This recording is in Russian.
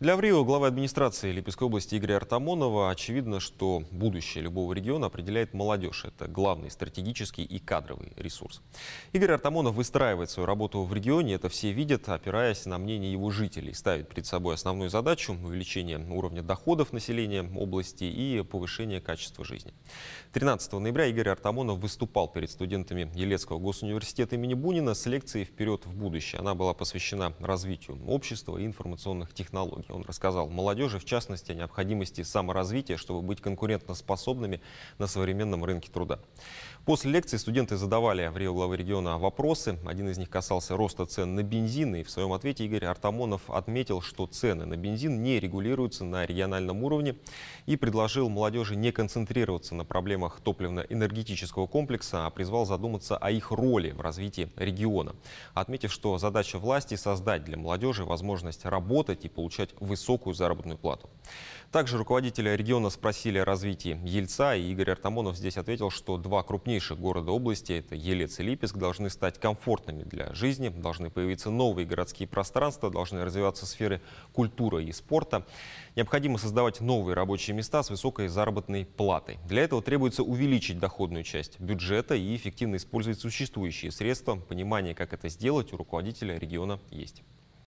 Для ВРИО главы администрации Липецкой области Игоря Артамонова очевидно, что будущее любого региона определяет молодежь. Это главный стратегический и кадровый ресурс. Игорь Артамонов выстраивает свою работу в регионе, это все видят, опираясь на мнение его жителей. Ставит перед собой основную задачу – увеличение уровня доходов населения области и повышение качества жизни. 13 ноября Игорь Артамонов выступал перед студентами Елецкого госуниверситета имени Бунина с лекцией «Вперед в будущее». Она была посвящена развитию общества и информационных технологий. Востоке. Он рассказал молодежи, в частности, о необходимости саморазвития, чтобы быть конкурентоспособными на современном рынке труда. После лекции студенты задавали в Рио главы региона вопросы. Один из них касался роста цен на бензин. И в своем ответе Игорь Артамонов отметил, что цены на бензин не регулируются на региональном уровне и предложил молодежи не концентрироваться на проблемах топливно-энергетического комплекса, а призвал задуматься о их роли в развитии региона. Отметив, что задача власти создать для молодежи возможность работать и получать высокую заработную плату. Также руководителя региона спросили о развитии Ельца, и Игорь Артамонов здесь ответил, что два крупнейших города области, это Елец и Липецк, должны стать комфортными для жизни, должны появиться новые городские пространства, должны развиваться сферы культуры и спорта. Необходимо создавать новые рабочие места с высокой заработной платой. Для этого требуется увеличить доходную часть бюджета и эффективно использовать существующие средства. Понимание, как это сделать, у руководителя региона есть.